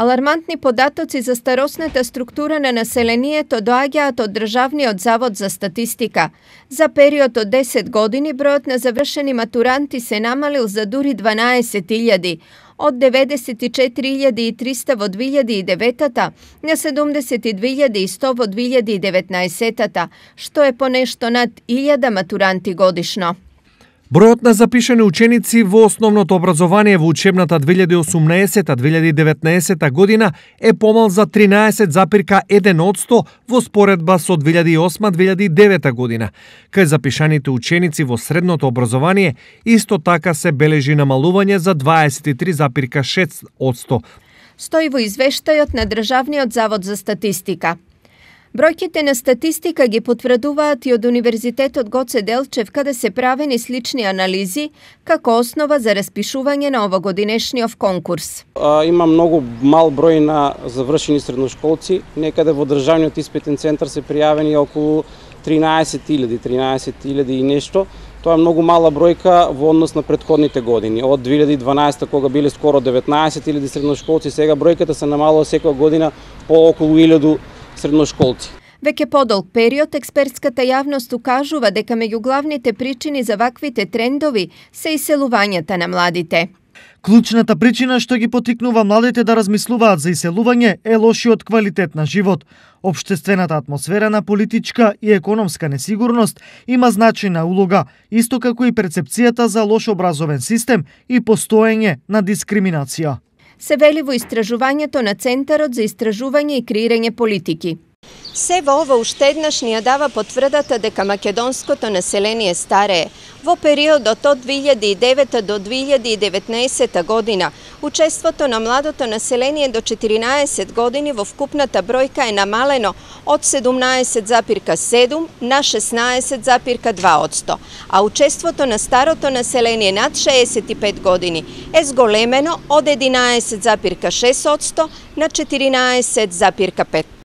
Алармантни податоци за старосната структура на населението доаѓаат од Државниот завод за статистика. За период од 10 години бројот на завршени матуранти се намалил за дури 12.000 од 94.300 во 2009-та на 72.100 во 2019-та, што е понешто над 1000 матуранти годишно. Бројот на запишани ученици во основното образование во учебната 2018-2019 година е помал за 13,1% во споредба со 2008-2009 година. Кај запишаните ученици во средното образование исто така се бележи намалување за 23,6%. Стои во извештајот на Државниот завод за статистика. Бројките на статистика ги потврдуваат и од Универзитетот Гоце Делчев, каде се правени слични анализи како основа за распишување на овогодинешниот конкурс. А, има многу мал број на завршени средношколци. Некаде во Државниот испитен центар се пријавени околу 13.000, 13.000 и нешто. Тоа е многу мала бројка во однос на предходните години. Од 2012 кога биле скоро 19.000 средношколци, сега бројката се намалува секоја година по околу 1000 средношколци. Веќе подолг период експертската јавност укажува дека меѓу главните причини за ваквите трендови се иселувањата на младите. Клучната причина што ги потикнува младите да размислуваат за иселување е лошиот квалитет на живот. Обштествената атмосфера на политичка и економска несигурност има значена улога, исто како и перцепцијата за лош образовен систем и постоење на дискриминација се вели во истражувањето на Центарот за истражување и креирање политики – Се во ова уште еднаш ни ја дава потврдата дека македонското население старее. Во периодот од 2009 до 2019 година, учеството на младото население до 14 години во вкупната бројка е намалено од 17,7 на 16,2%, а учеството на старото население над 65 години е зголемено од 11,6% на 14,5%.